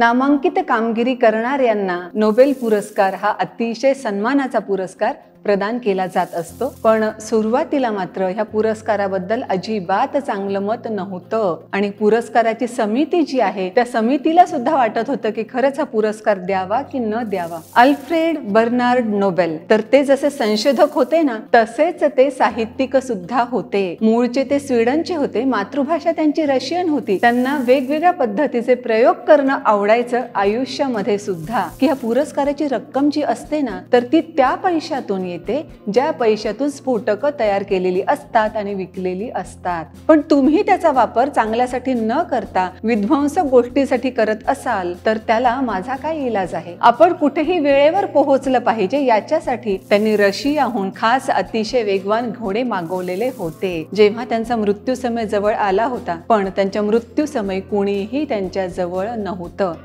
नामांकित कामगिरी करणाऱ्यांना नोबेल पुरस्कार हा अतिशय सन्मानाचा पुरस्कार प्रदान केला जात असतो पण सुरुवातीला मात्र ह्या पुरस्काराबद्दल अजिबात चांगलं मत नव्हतं आणि पुरस्काराची समिती जी आहे त्या समितीला सुद्धा वाटत होतं की खरंच हा पुरस्कार द्यावा की न द्यावा अल्फ्रेड बर्नार्ड नोबेल तर ते जसे संशोधक होते ना तसेच ते साहित्यिक सुद्धा होते मूळचे ते स्वीडनचे होते मातृभाषा त्यांची रशियन होती त्यांना वेगवेगळ्या पद्धतीचे प्रयोग करणं आवडायचं आयुष्यामध्ये सुद्धा की ह्या पुरस्काराची रक्कम जी असते ना तर ती त्या पैशातून येते ज्या पैशातून स्फोटक तयार केलेली असतात आणि विकलेली असतात पण तुम्ही त्याचा वापर चांगल्यासाठी न करता विध्वंसक गोष्टीसाठी करत असाल तर त्याला माझा काय इलाज आहे आपण कुठेही वेळेवर पोहोचलं पाहिजे याच्यासाठी त्यांनी रशियाहून खास अतिशय वेगवान घोडे मागवलेले होते जेव्हा त्यांचा मृत्यू समय जवळ आला होता पण त्यांच्या मृत्यू समय कुणीही त्यांच्या जवळ नव्हतं